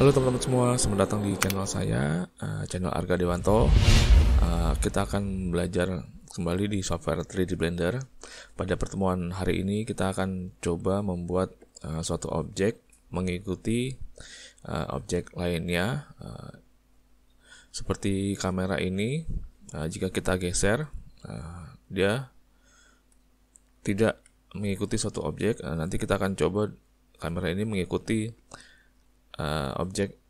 Halo teman-teman semua, selamat datang di channel saya, eh, channel Arga Dewanto. Eh, kita akan belajar kembali di software 3D Blender. Pada pertemuan hari ini kita akan coba membuat eh, suatu objek mengikuti objek lainnya. seperti kamera ini, jika kita geser, dia tidak mengikuti suatu objek. nanti kita akan coba kamera ini mengikuti uh, objek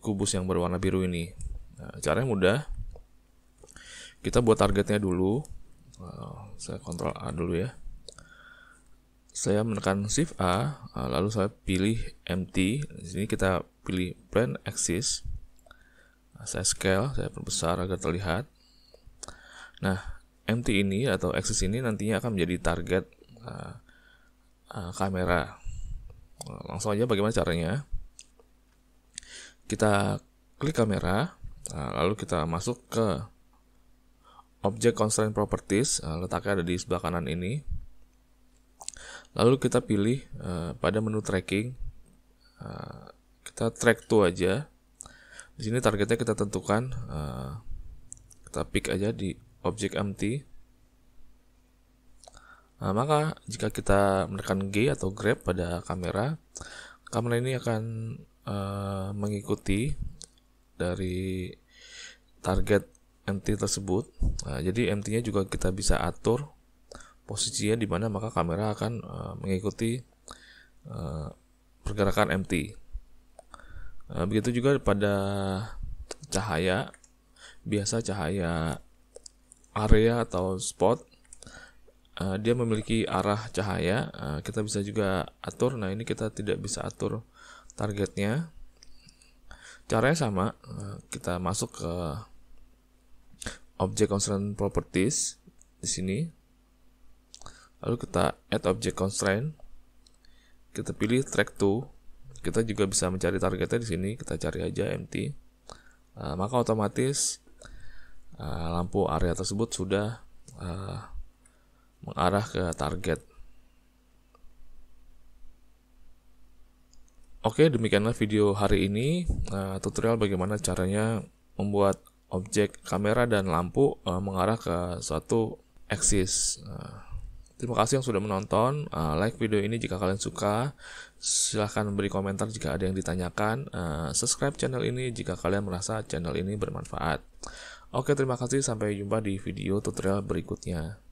kubus yang berwarna biru ini. Nah, caranya mudah. Kita buat targetnya dulu. Uh, saya kontrol A dulu ya. Saya menekan Shift A, uh, lalu saya pilih empty. Di sini kita pilih Plan axis. Nah, saya scale, saya perbesar agar terlihat. Nah, empty ini atau axis ini nantinya akan menjadi target uh, uh, kamera langsung aja bagaimana caranya kita klik kamera nah, lalu kita masuk ke object constraint properties eh, letaknya ada di sebelah kanan ini lalu kita pilih eh, pada menu tracking eh, kita track to aja di sini targetnya kita tentukan kita pick aja di objek empty Nah, maka jika kita menekan G atau grab pada kamera, kamera ini akan uh, mengikuti dari target MT tersebut. Nah, jadi MT-nya juga kita bisa atur posisinya di mana maka kamera akan uh, mengikuti uh, pergerakan MT. Nah, begitu juga pada cahaya biasa cahaya area atau spot Eh, dia memiliki arah cahaya uh, kita bisa juga atur nah ini kita tidak bisa atur targetnya caranya sama uh, kita masuk ke object constraint properties di sini lalu kita add object constraint kita pilih track to kita juga bisa mencari targetnya di sini kita cari aja empty uh, maka otomatis uh, lampu area tersebut sudah uh, mengarah ke target. Oke, demikianlah video hari ini uh, tutorial bagaimana caranya membuat objek kamera dan lampu uh, mengarah ke suatu axis. Uh, eh, terima kasih yang sudah menonton. Uh, like video ini jika kalian suka. Silahkan beri komentar jika ada yang ditanyakan. Uh, subscribe channel ini jika kalian merasa channel ini bermanfaat. Oke, terima kasih. Sampai jumpa di video tutorial berikutnya.